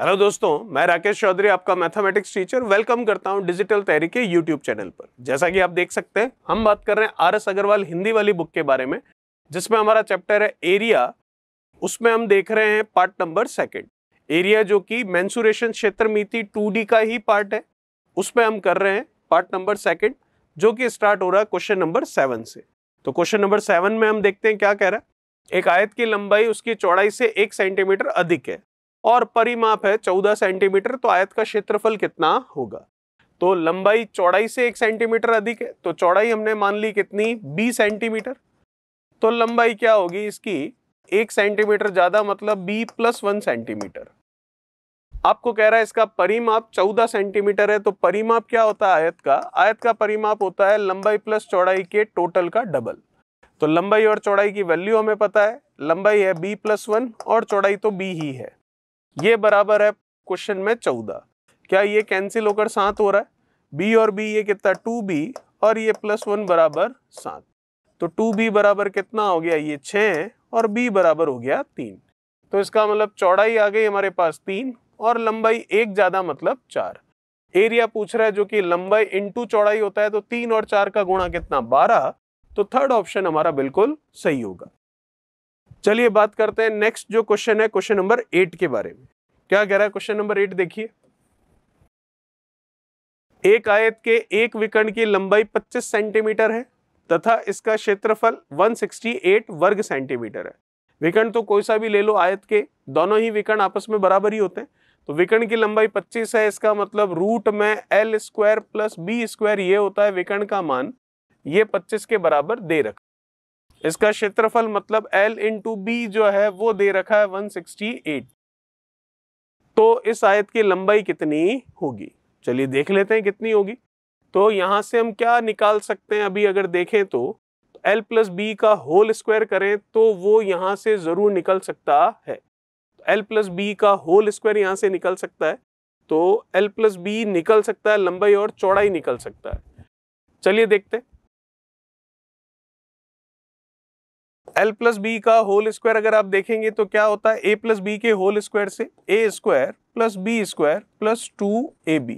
hello दोस्तों मैं राकेश चौधरी आपका मैथमेटिक्स टीचर वेलकम करता हूं डिजिटल तैरी के यूट्यूब चैनल पर जैसा कि आप देख सकते हैं हम बात कर रहे हैं आर एस अग्रवाल हिंदी वाली बुक के बारे में जिसमें हमारा चैप्टर है एरिया उसमें हम देख रहे हैं पार्ट नंबर सेकेंड एरिया जो कि मैंसुरेशन क्षेत्र मीति टू का ही पार्ट है उसमें हम कर रहे हैं पार्ट नंबर सेकेंड जो कि स्टार्ट हो रहा है क्वेश्चन नंबर सेवन से तो क्वेश्चन नंबर सेवन में हम देखते हैं क्या कह रहा है एक आयत की लंबाई उसकी चौड़ाई से एक सेंटीमीटर अधिक है और परिमाप है चौदह सेंटीमीटर तो आयत का क्षेत्रफल कितना होगा तो लंबाई चौड़ाई से एक सेंटीमीटर अधिक है तो चौड़ाई हमने मान ली कितनी बी सेंटीमीटर तो लंबाई क्या होगी इसकी एक सेंटीमीटर ज्यादा मतलब बी प्लस वन सेंटीमीटर आपको कह रहा है इसका परिमाप चौदह सेंटीमीटर है तो परिमाप क्या होता है आयत का आयत का परिमाप होता है लंबाई प्लस चौड़ाई के टोटल का डबल तो लंबाई और चौड़ाई की वैल्यू हमें पता है लंबाई है बी प्लस वन और चौड़ाई तो बी ही है ये बराबर है क्वेश्चन में चौदह क्या ये कैंसिल होकर सात हो रहा है बी और बी ये कितना टू बी और ये प्लस वन बराबर सात तो टू बी बराबर कितना हो गया ये छः और बी बराबर हो गया तीन तो इसका मतलब चौड़ाई आ गई हमारे पास तीन और लंबाई एक ज़्यादा मतलब चार एरिया पूछ रहा है जो कि लंबाई इंटू चौड़ाई होता है तो तीन और चार का गुणा कितना बारह तो थर्ड ऑप्शन हमारा बिल्कुल सही होगा चलिए बात करते हैं नेक्स्ट जो क्वेश्चन है क्वेश्चन नंबर एट के बारे में क्या कह रहा है क्वेश्चन नंबर एट देखिए एक आयत के एक विकर्ण की लंबाई 25 सेंटीमीटर है तथा इसका क्षेत्रफल 168 वर्ग सेंटीमीटर है विकर्ण तो कोई सा भी ले लो आयत के दोनों ही विकर्ण आपस में बराबर ही होते हैं तो विकर्ण की लंबाई 25 है इसका मतलब रूट में l square plus b square ये होता है विकर्ण का मान ये 25 के बराबर दे रखा इसका क्षेत्रफल मतलब L इंटू बी जो है वो दे रखा है 168 तो इस आयत की लंबाई कितनी होगी चलिए देख लेते हैं कितनी होगी तो यहां से हम क्या निकाल सकते हैं अभी अगर देखें तो एल प्लस बी का होल स्क्वायर करें तो वो यहां से ज़रूर निकल सकता है एल प्लस बी का होल स्क्वायर यहां से निकल सकता है तो एल प्लस बी निकल सकता है लंबाई और चौड़ाई निकल सकता है चलिए देखते हैं एल प्लस बी का होल स्क्वायर अगर आप देखेंगे तो क्या होता है ए प्लस बी के होल स्क्वायर से a square plus b square plus two a b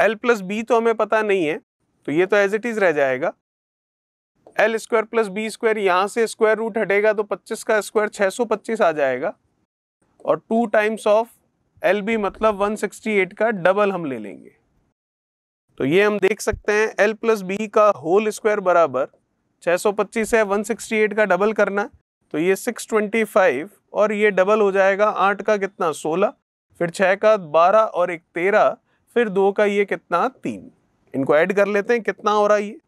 l plus b तो हमें पता नहीं है तो ये तो एज इट इज़ रह जाएगा l square plus b square यहाँ से स्क्वायर रूट हटेगा तो 25 का स्क्वायर 625 आ जाएगा और two times of l b मतलब 168 का डबल हम ले लेंगे तो ये हम देख सकते हैं एल प्लस बी का होल स्क्वायर बराबर 625 है 168 का डबल करना तो ये 625 और ये डबल हो जाएगा आठ का कितना 16 फिर छः का 12 और एक 13 फिर दो का ये कितना तीन इनको ऐड कर लेते हैं कितना हो रहा है ये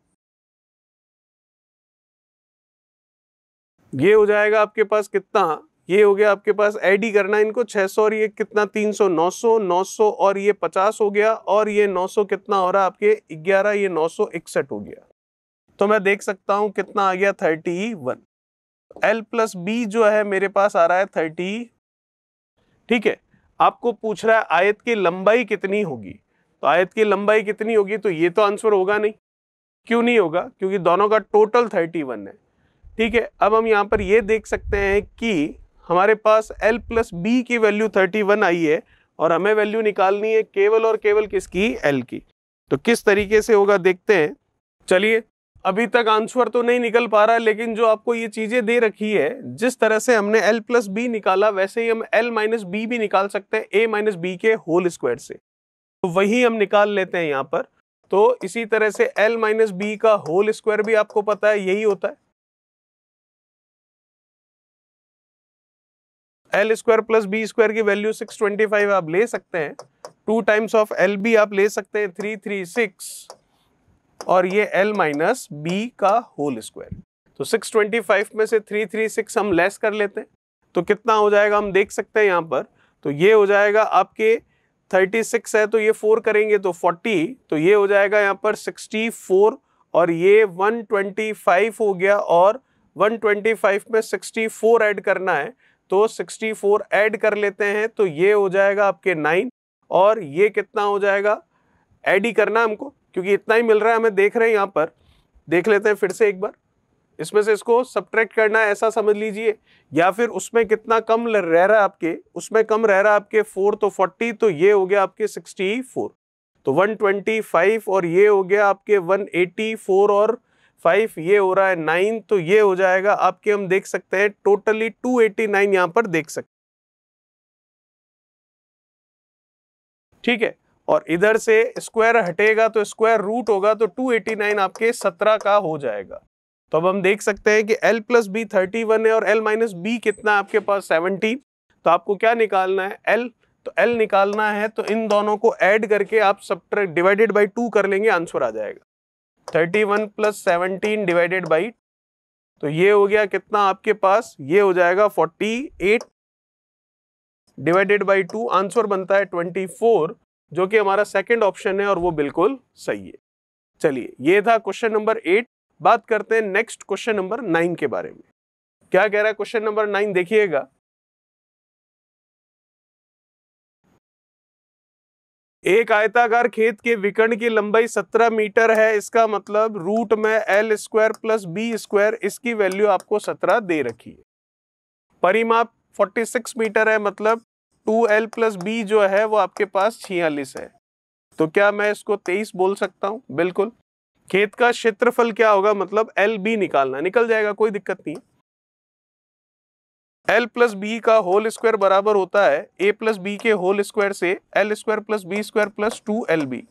ये हो जाएगा आपके पास कितना ये हो गया आपके पास ऐड ही करना इनको 600 और ये कितना 300 900 900 और ये 50 हो गया और ये 900 कितना हो रहा है आपके 11 ये इकसठ हो गया तो मैं देख सकता हूँ कितना आ गया thirty one l plus b जो है मेरे पास आ रहा है थर्टी ठीक है आपको पूछ रहा है आयत की लंबाई कितनी होगी तो आयत की लंबाई कितनी होगी तो ये तो आंसर होगा नहीं क्यों नहीं होगा क्योंकि दोनों का टोटल थर्टी वन है ठीक है अब हम यहाँ पर ये देख सकते हैं कि हमारे पास एल प्लस बी की वैल्यू थर्टी वन आई है और हमें वैल्यू निकालनी है केवल और केवल किसकी एल की तो किस तरीके से होगा देखते हैं चलिए अभी तक आंसर तो नहीं निकल पा रहा लेकिन जो आपको ये चीज़ें दे रखी है जिस तरह से हमने एल प्लस बी निकाला वैसे ही हम एल माइनस बी भी निकाल सकते हैं ए माइनस बी के होल स्क्वायर से तो वही हम निकाल लेते हैं यहाँ पर तो इसी तरह से एल माइनस बी का होल स्क्वायर भी आपको पता है यही होता है l square plus b square की वैल्यू सिक्स ट्वेंटी फाइव आप ले सकते हैं two times of l b आप ले सकते हैं थ्री थ्री सिक्स और ये एल माइनस बी का होल स्क्वायर तो 625 में से 336 हम लेस कर लेते हैं तो कितना हो जाएगा हम देख सकते हैं यहाँ पर तो ये हो जाएगा आपके 36 है तो ये 4 करेंगे तो 40 तो ये हो जाएगा यहाँ पर 64 और ये 125 हो गया और 125 में 64 ऐड करना है तो 64 ऐड कर लेते हैं तो ये हो जाएगा आपके 9 और ये कितना हो जाएगा एड ही करना हमको क्योंकि इतना ही मिल रहा है हमें देख रहे हैं यहाँ पर देख लेते हैं फिर से एक बार इसमें से इसको सब्ट्रैक्ट करना है ऐसा समझ लीजिए या फिर उसमें कितना कम रह रहा है आपके उसमें कम रह रहा है आपके फोर तो फोर्टी तो ये हो गया आपके सिक्सटी फोर तो वन ट्वेंटी फाइव और ये हो गया आपके वन एटी फोर और फाइव ये हो रहा है नाइन तो ये हो जाएगा आपके हम देख सकते हैं टोटली टू एटी नाइन यहाँ पर देख सकते ठीक है और इधर से स्क्वायर हटेगा तो स्क्वायर रूट होगा तो 289 आपके 17 का हो जाएगा तो अब हम देख सकते हैं कि L प्लस बी थर्टी है और L माइनस बी कितना आपके पास 17 तो आपको क्या निकालना है L तो L निकालना है तो इन दोनों को ऐड करके आप सब डिवाइडेड बाई टू कर लेंगे आंसर आ जाएगा thirty one plus seventeen divided by तो ये हो गया कितना आपके पास ये हो जाएगा forty eight divided by two answer बनता है ट्वेंटी फोर जो कि हमारा सेकंड ऑप्शन है और वो बिल्कुल सही है चलिए ये था क्वेश्चन नंबर एट बात करते हैं नेक्स्ट क्वेश्चन नंबर नाइन के बारे में क्या कह रहा है क्वेश्चन नंबर नाइन देखिएगा एक आयताकार खेत के विकर्ण की लंबाई 17 मीटर है इसका मतलब रूट में l square plus b square इसकी वैल्यू आपको 17 दे रखी है परिमाप 46 मीटर है मतलब टू एल प्लस बी जो है वो आपके पास छियालीस है तो क्या मैं इसको तेईस बोल सकता हूँ बिल्कुल खेत का क्षेत्रफल क्या होगा मतलब एल बी निकालना निकल जाएगा कोई दिक्कत नहीं एल प्लस बी का होल स्क्वायर बराबर होता है ए प्लस बी के होल स्क्वायर से l square plus b square plus two l b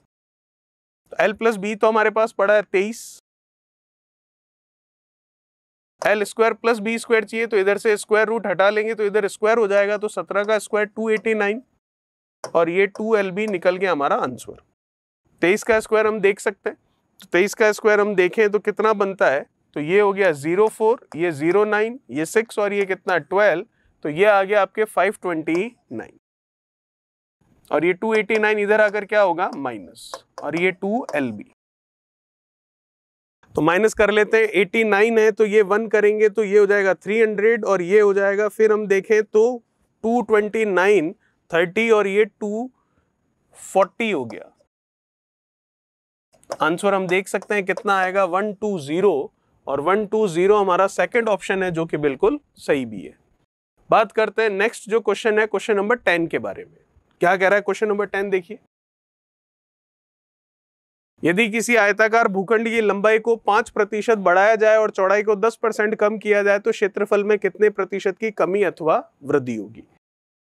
l plus b तो हमारे पास पड़ा है तेईस l square plus b square चाहिए तो इधर से स्क्वायर रूट हटा लेंगे तो इधर स्क्वायर हो जाएगा तो सत्रह का स्क्वायर टू एटी नाइन और ये टू एल बी निकल गया हमारा आंसर तेईस का स्क्वायर हम देख सकते हैं तो तेईस का स्क्वायर हम देखें तो कितना बनता है तो ये हो गया ज़ीरो फोर ये ज़ीरो नाइन ये सिक्स और ये कितना ट्वेल्व तो ये आ गया आपके फाइव ट्वेंटी नाइन और ये टू एटी नाइन इधर आकर क्या होगा माइनस और ये टू एल बी तो माइनस कर लेते हैं एटी नाइन है तो ये वन करेंगे तो ये हो जाएगा थ्री हंड्रेड और ये हो जाएगा फिर हम देखें तो टू ट्वेंटी नाइन थर्टी और ये टू फोर्टी हो गया आंसर हम देख सकते हैं कितना आएगा वन टू ज़ीरो और वन टू ज़ीरो हमारा सेकंड ऑप्शन है जो कि बिल्कुल सही भी है बात करते हैं नेक्स्ट जो क्वेश्चन है क्वेश्चन नंबर टेन के बारे में क्या कह रहा है क्वेश्चन नंबर टेन देखिए यदि किसी आयताकार भूखंड की लंबाई को पांच प्रतिशत बढ़ाया जाए और चौड़ाई को दस परसेंट कम किया जाए तो क्षेत्रफल में कितने प्रतिशत की कमी अथवा वृद्धि होगी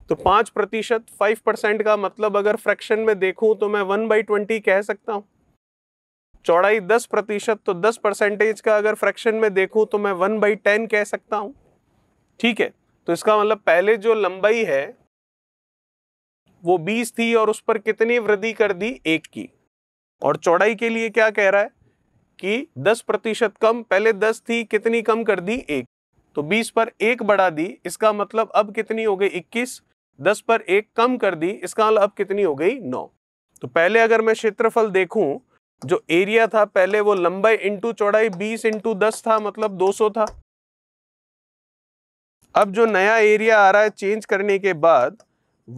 तो पांच प्रतिशत फाइव परसेंट का मतलब अगर फ्रैक्शन में देखूं तो मैं वन बाई ट्वेंटी कह सकता हूं चौड़ाई दस प्रतिशत तो दस परसेंटेज का अगर फ्रैक्शन में देखूं तो मैं वन बाई टेन कह सकता हूं ठीक है तो इसका मतलब पहले जो लंबाई है वो बीस थी और उस पर कितनी वृद्धि कर दी एक की और चौड़ाई के लिए क्या कह रहा है कि 10 प्रतिशत कम पहले 10 थी कितनी कम कर दी एक तो 20 पर एक बढ़ा दी इसका मतलब अब कितनी हो गई 21 10 पर एक कम कर दी इसका मतलब अब कितनी हो गई 9 तो पहले अगर मैं क्षेत्रफल देखूं जो एरिया था पहले वो लंबाई इंटू चौड़ाई 20 इंटू दस था मतलब 200 था अब जो नया एरिया आ रहा है चेंज करने के बाद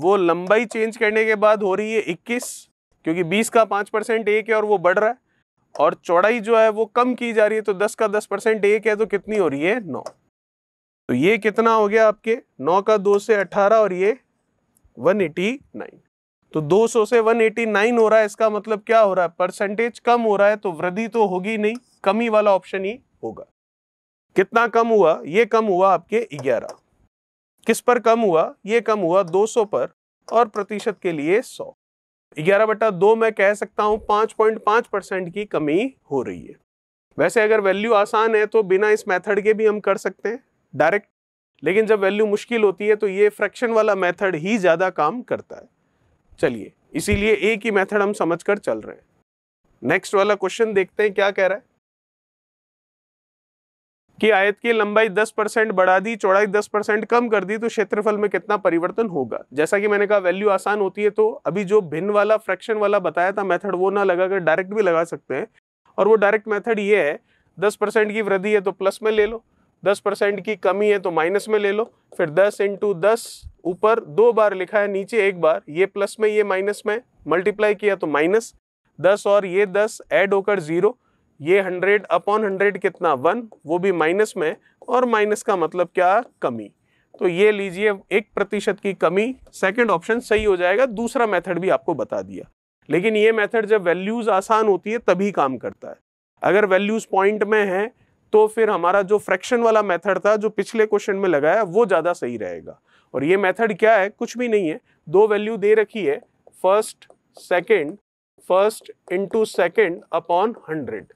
वो लंबाई चेंज करने के बाद हो रही है इक्कीस क्योंकि बीस का पाँच परसेंट एक है और वो बढ़ रहा है और चौड़ाई जो है वो कम की जा रही है तो दस का दस परसेंट एक है तो कितनी हो रही है नौ तो ये कितना हो गया आपके नौ का दो से अठारह और ये वन एटी नाइन तो 200 से 189 हो रहा है इसका मतलब क्या हो रहा है परसेंटेज कम हो रहा है तो वृद्धि तो होगी नहीं कमी वाला ऑप्शन ही होगा कितना कम हुआ ये कम हुआ आपके 11 किस पर कम हुआ ये कम हुआ 200 पर और प्रतिशत के लिए सौ ग्यारह बटा दो मैं कह सकता हूँ पांच पॉइंट पांच परसेंट की कमी हो रही है वैसे अगर वैल्यू आसान है तो बिना इस मेथड के भी हम कर सकते हैं डायरेक्ट लेकिन जब वैल्यू मुश्किल होती है तो ये फ्रैक्शन वाला मेथड ही ज़्यादा काम करता है चलिए इसीलिए एक ही मेथड हम समझ कर चल रहे हैं नेक्स्ट वाला क्वेश्चन देखते हैं क्या कह रहा है कि आयत की लंबाई 10 परसेंट बढ़ा दी चौड़ाई 10 परसेंट कम कर दी तो क्षेत्रफल में कितना परिवर्तन होगा जैसा कि मैंने कहा वैल्यू आसान होती है तो अभी जो भिन्न वाला फ्रैक्शन वाला बताया था मेथड वो ना लगाकर डायरेक्ट भी लगा सकते हैं और वो डायरेक्ट मेथड ये है दस परसेंट की वृद्धि है तो प्लस में ले लो दस परसेंट की कमी है तो माइनस में ले लो फिर दस इंटू दस ऊपर दो बार लिखा है नीचे एक बार ये प्लस में ये माइनस में मल्टीप्लाई किया तो माइनस दस और ये दस एड होकर ज़ीरो ये हंड्रेड अपॉन हंड्रेड कितना वन वो भी माइनस में और माइनस का मतलब क्या कमी तो ये लीजिए एक प्रतिशत की कमी सेकंड ऑप्शन सही हो जाएगा दूसरा मेथड भी आपको बता दिया लेकिन ये मेथड जब वैल्यूज़ आसान होती है तभी काम करता है अगर वैल्यूज़ पॉइंट में है तो फिर हमारा जो फ्रैक्शन वाला मेथड था जो पिछले क्वेश्चन में लगाया वो ज़्यादा सही रहेगा और ये मेथड क्या है कुछ भी नहीं है दो वैल्यू दे रखी है first second first into second upon hundred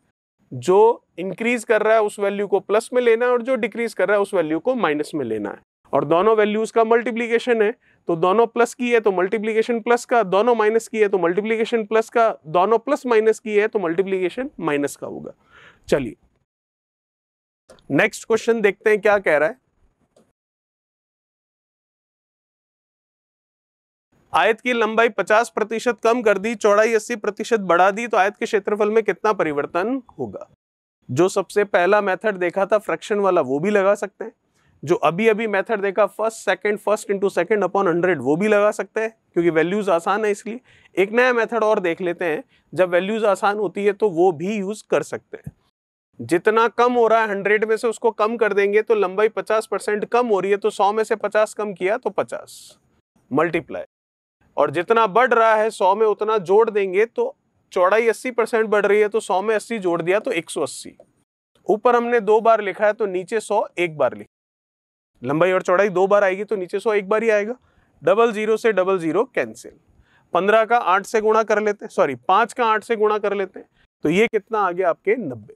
जो इंक्रीज कर रहा है उस वैल्यू को प्लस में लेना है और जो डिक्रीज कर रहा है उस वैल्यू को माइनस में लेना है और दोनों वैल्यूज का मल्टीप्लीकेशन है तो दोनों प्लस की है तो मल्टीप्लीकेशन प्लस का दोनों माइनस की है तो मल्टीप्लीकेशन प्लस का दोनों प्लस माइनस की है तो मल्टीप्लीकेशन माइनस का होगा चलिए नेक्स्ट क्वेश्चन देखते हैं क्या कह रहा है आयत की लंबाई 50 प्रतिशत कम कर दी चौड़ाई अस्सी प्रतिशत बढ़ा दी तो आयत के क्षेत्रफल में कितना परिवर्तन होगा जो सबसे पहला मेथड देखा था फ्रैक्शन वाला वो भी लगा सकते हैं जो अभी अभी मेथड देखा first second first into second upon hundred वो भी लगा सकते हैं क्योंकि वैल्यूज़ आसान है इसलिए एक नया मेथड और देख लेते हैं जब वैल्यूज़ आसान होती है तो वो भी यूज़ कर सकते हैं जितना कम हो रहा है हंड्रेड में से उसको कम कर देंगे तो लंबाई पचास परसेंट कम हो रही है तो सौ में से पचास कम किया तो पचास मल्टीप्लाई और जितना बढ़ रहा है सौ में उतना जोड़ देंगे तो चौड़ाई अस्सी परसेंट बढ़ रही है तो सौ में अस्सी जोड़ दिया तो एक सौ अस्सी ऊपर हमने दो बार लिखा है तो नीचे सौ एक बार लिखा लंबाई और चौड़ाई दो बार आएगी तो नीचे सौ एक बार ही आएगा डबल जीरो से डबल जीरो कैंसिल पंद्रह का आठ से गुणा कर लेते हैं सॉरी पाँच का आठ से गुणा कर लेते हैं तो ये कितना आ गया आपके नब्बे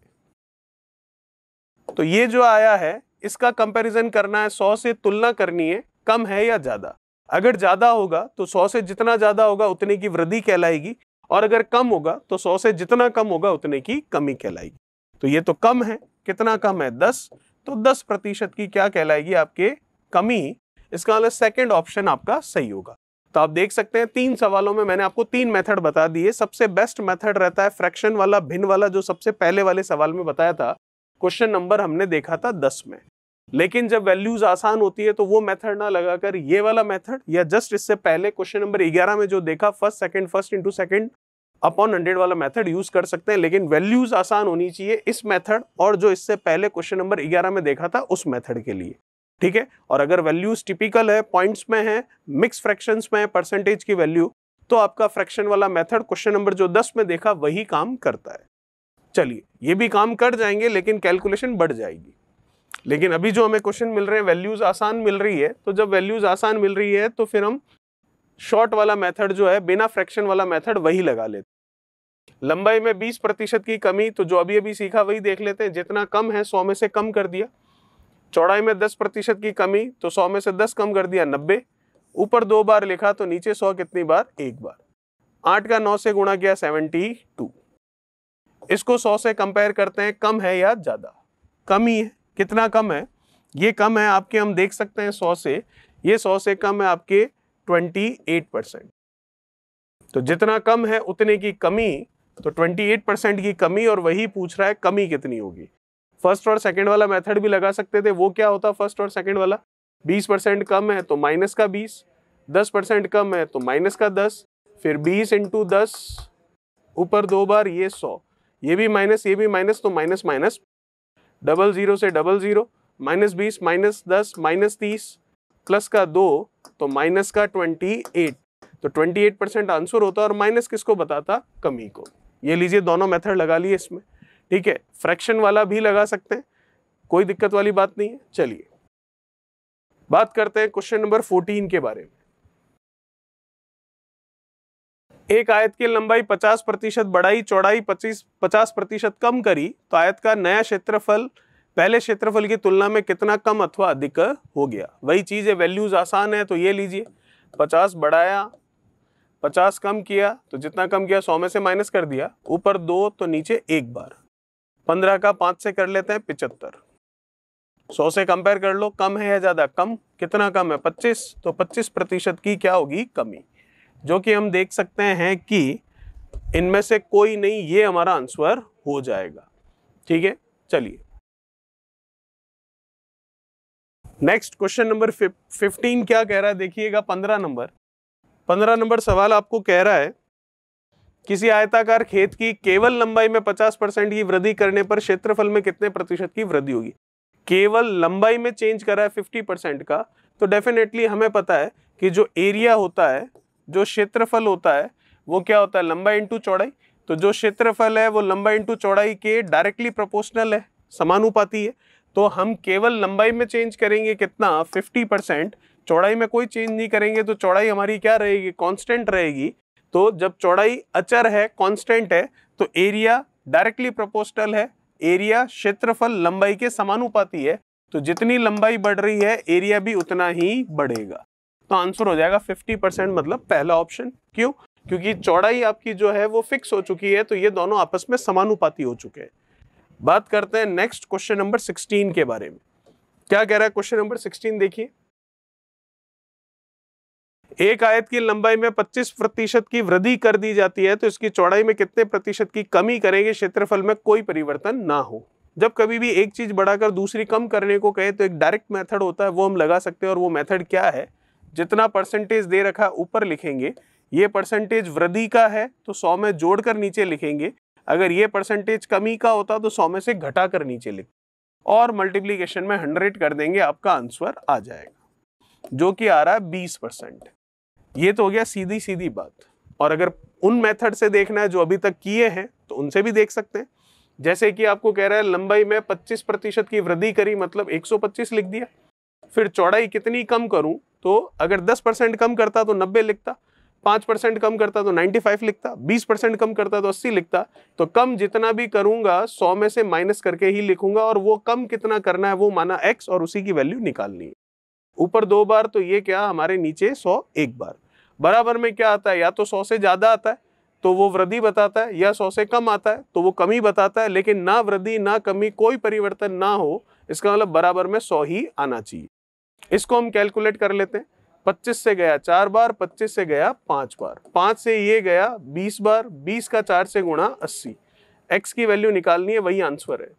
तो ये जो आया है इसका कंपैरिजन करना है सौ से तुलना करनी है कम है या ज़्यादा अगर ज़्यादा होगा तो सौ से जितना ज़्यादा होगा उतने की वृद्धि कहलाएगी और अगर कम होगा तो सौ से जितना कम होगा उतने की कमी कहलाएगी तो ये तो कम है कितना कम है दस तो दस प्रतिशत की क्या कहलाएगी आपके कमी इसका मतलब सेकेंड ऑप्शन आपका सही होगा तो आप देख सकते हैं तीन सवालों में मैंने आपको तीन मेथड बता दिए सबसे बेस्ट मेथड रहता है फ्रैक्शन वाला भिन्न वाला जो सबसे पहले वाले सवाल में बताया था क्वेश्चन नंबर हमने देखा था दस में लेकिन जब वैल्यूज आसान होती है तो वो मेथड ना लगाकर ये वाला मेथड या जस्ट इससे पहले क्वेश्चन नंबर ग्यारह में जो देखा first second first into second upon hundred वाला मेथड यूज कर सकते हैं लेकिन वैल्यूज आसान होनी चाहिए इस मेथड और जो इससे पहले क्वेश्चन नंबर ग्यारह में देखा था उस मेथड के लिए ठीक है और अगर वैल्यूज टिपिकल है पॉइंट्स में है मिक्स फ्रैक्शन में है परसेंटेज की वैल्यू तो आपका फ्रैक्शन वाला मेथड क्वेश्चन नंबर जो दस में देखा वही काम करता है चलिए ये भी काम कर जाएंगे लेकिन कैलकुलेशन बढ़ जाएगी लेकिन अभी जो हमें क्वेश्चन मिल रहे हैं वैल्यूज़ आसान मिल रही है तो जब वैल्यूज़ आसान मिल रही है तो फिर हम शॉर्ट वाला मेथड जो है बिना फ्रैक्शन वाला मेथड वही लगा लेते लंबाई में 20 प्रतिशत की कमी तो जो अभी अभी सीखा वही देख लेते हैं जितना कम है 100 में से कम कर दिया चौड़ाई में 10 प्रतिशत की कमी तो 100 में से 10 कम कर दिया 90 ऊपर दो बार लिखा तो नीचे 100 कितनी बार एक बार आठ का नौ से गुणा किया 72 इसको 100 से कंपेयर करते हैं कम है या ज़्यादा कम ही है कितना कम है ये कम है आपके हम देख सकते हैं सौ से ये सौ से कम है आपके ट्वेंटी एट परसेंट तो जितना कम है उतने की कमी तो ट्वेंटी एट परसेंट की कमी और वही पूछ रहा है कमी कितनी होगी फर्स्ट और सेकेंड वाला मेथड भी लगा सकते थे वो क्या होता फर्स्ट और सेकेंड वाला बीस परसेंट कम है तो माइनस का बीस दस परसेंट कम है तो माइनस का दस फिर बीस इंटू दस ऊपर दो बार ये सौ ये भी माइनस ये भी माइनस तो माइनस माइनस डबल ज़ीरो से डबल ज़ीरो माइनस बीस माइनस दस माइनस तीस प्लस का दो तो माइनस का ट्वेंटी एट तो ट्वेंटी एट परसेंट आंसर होता और माइनस किसको बताता कमी को ये लीजिए दोनों मेथड लगा लिए इसमें ठीक है फ्रैक्शन वाला भी लगा सकते हैं कोई दिक्कत वाली बात नहीं है चलिए बात करते हैं क्वेश्चन नंबर फोर्टीन के बारे में एक आयत की लंबाई 50 प्रतिशत बढ़ाई चौड़ाई 25 50 प्रतिशत कम करी तो आयत का नया क्षेत्रफल पहले क्षेत्रफल की तुलना में कितना कम अथवा अधिक हो गया वही चीज़ है वैल्यूज़ आसान है तो ये लीजिए 50 बढ़ाया 50 कम किया तो जितना कम किया 100 में से माइनस कर दिया ऊपर दो तो नीचे एक बार 15 का पाँच से कर लेते हैं पिचहत्तर सौ से कंपेयर कर लो कम है या ज़्यादा कम कितना कम है पच्चीस तो पच्चीस प्रतिशत की क्या होगी कमी जो कि हम देख सकते हैं कि इनमें से कोई नहीं ये हमारा आंसर हो जाएगा ठीक है चलिए नेक्स्ट क्वेश्चन नंबर फिफ्टीन क्या कह रहा है देखिएगा पंद्रह नंबर पंद्रह नंबर सवाल आपको कह रहा है किसी आयताकार खेत की केवल लंबाई में 50 परसेंट की वृद्धि करने पर क्षेत्रफल में कितने प्रतिशत की वृद्धि होगी केवल लंबाई में चेंज करा है 50 परसेंट का तो डेफिनेटली हमें पता है कि जो एरिया होता है जो क्षेत्रफल होता है वो क्या होता है लंबाई इंटू चौड़ाई तो जो क्षेत्रफल है वो लंबाई इंटू चौड़ाई के डायरेक्टली प्रोपोर्शनल है समानुपाती है तो हम केवल लंबाई में चेंज करेंगे कितना 50 परसेंट चौड़ाई में कोई चेंज नहीं करेंगे तो चौड़ाई हमारी क्या रहेगी कांस्टेंट रहेगी तो जब चौड़ाई अचर है कांस्टेंट है तो एरिया डायरेक्टली प्रोपोर्शनल है एरिया क्षेत्रफल लंबाई के समानुपाती है तो जितनी लंबाई बढ़ रही है एरिया भी उतना ही बढ़ेगा तो आंसर हो जाएगा 50% मतलब पहला ऑप्शन क्यों क्योंकि चौड़ाई आपकी जो है वो फिक्स हो चुकी है तो ये दोनों आपस में समानुपाती हो चुके हैं बात करते हैं नेक्स्ट क्वेश्चन नंबर 16 के बारे में क्या कह रहा है क्वेश्चन नंबर 16 देखिए एक आयत की लंबाई में 25 प्रतिशत की वृद्धि कर दी जाती है तो इसकी चौड़ाई में कितने प्रतिशत की कमी करेंगे क्षेत्रफल में कोई परिवर्तन ना हो जब कभी भी एक चीज बढ़ाकर दूसरी कम करने को कहे तो एक डायरेक्ट मेथड होता है वो हम लगा सकते हैं और वो मेथड क्या है जितना परसेंटेज दे रखा ऊपर लिखेंगे ये परसेंटेज वृद्धि का है तो सौ में जोड़कर नीचे लिखेंगे अगर ये परसेंटेज कमी का होता तो सौ में से घटा कर नीचे लिख और मल्टीप्लीकेशन में हंड्रेड कर देंगे आपका आंसर आ जाएगा जो कि आ रहा है बीस परसेंट ये तो हो गया सीधी सीधी बात और अगर उन मेथड से देखना है जो अभी तक किए हैं तो उनसे भी देख सकते हैं जैसे कि आपको कह रहा है लंबाई में पच्चीस प्रतिशत की वृद्धि करी मतलब पच्चीस लिख दिया फिर चौड़ाई कितनी कम करूं तो अगर 10 परसेंट कम करता तो 90 लिखता पाँच परसेंट कम करता तो 95 लिखता 20 परसेंट कम करता तो 80 लिखता तो कम जितना भी करूँगा 100 में से माइनस करके ही लिखूंगा और वो कम कितना करना है वो माना x और उसी की वैल्यू निकालनी है ऊपर दो बार तो ये क्या हमारे नीचे सौ एक बार बराबर में क्या आता है या तो सौ से ज़्यादा आता है तो वो वृद्धि बताता है या सौ से कम आता है तो वो कमी बताता है लेकिन ना वृद्धि ना कमी कोई परिवर्तन ना हो इसका मतलब बराबर में सौ ही आना चाहिए इसको हम कैलकुलेट कर लेते हैं पच्चीस से गया चार बार पच्चीस से गया पांच बार पांच से ये गया बीस बार बीस का चार से गुणा अस्सी एक्स की वैल्यू निकालनी है वही आंसर है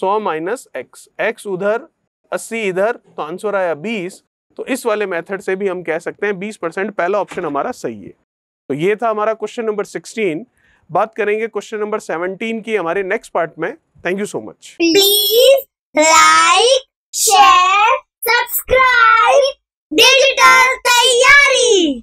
सौ माइनस एक्स एक्स उधर अस्सी इधर तो आंसर आया बीस तो इस वाले मेथड से भी हम कह सकते हैं बीस परसेंट पहला ऑप्शन हमारा सही है तो ये था हमारा क्वेश्चन नंबर सिक्सटीन बात करेंगे क्वेश्चन नंबर सेवनटीन की हमारे नेक्स्ट पार्ट में thank you so much please like share subscribe digital तैयारी